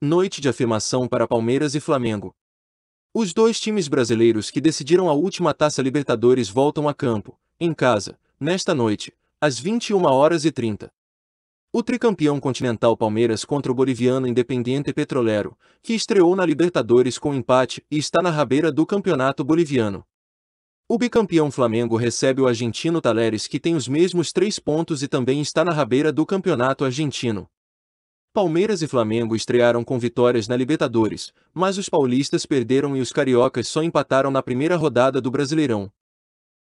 Noite de afirmação para Palmeiras e Flamengo. Os dois times brasileiros que decidiram a última Taça Libertadores voltam a campo, em casa, nesta noite, às 21 horas e 30. O tricampeão continental Palmeiras contra o boliviano Independiente Petrolero, que estreou na Libertadores com empate e está na rabeira do campeonato boliviano. O bicampeão Flamengo recebe o argentino Taleres que tem os mesmos três pontos e também está na rabeira do campeonato argentino. Palmeiras e Flamengo estrearam com vitórias na Libertadores, mas os paulistas perderam e os cariocas só empataram na primeira rodada do Brasileirão.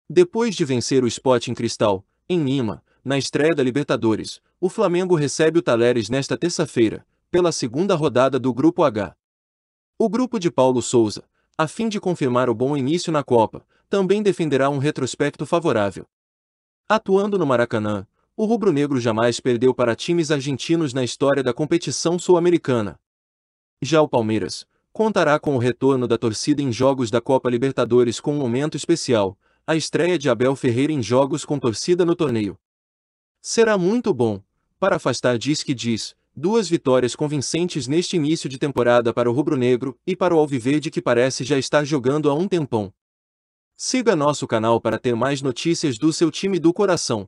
Depois de vencer o em Cristal, em Lima, na estreia da Libertadores, o Flamengo recebe o Taleres nesta terça-feira, pela segunda rodada do Grupo H. O grupo de Paulo Souza, a fim de confirmar o bom início na Copa, também defenderá um retrospecto favorável. Atuando no Maracanã, o rubro-negro jamais perdeu para times argentinos na história da competição sul-americana. Já o Palmeiras contará com o retorno da torcida em jogos da Copa Libertadores com um momento especial, a estreia de Abel Ferreira em jogos com torcida no torneio. Será muito bom, para afastar diz que diz, duas vitórias convincentes neste início de temporada para o rubro-negro e para o alviverde que parece já estar jogando há um tempão. Siga nosso canal para ter mais notícias do seu time do coração.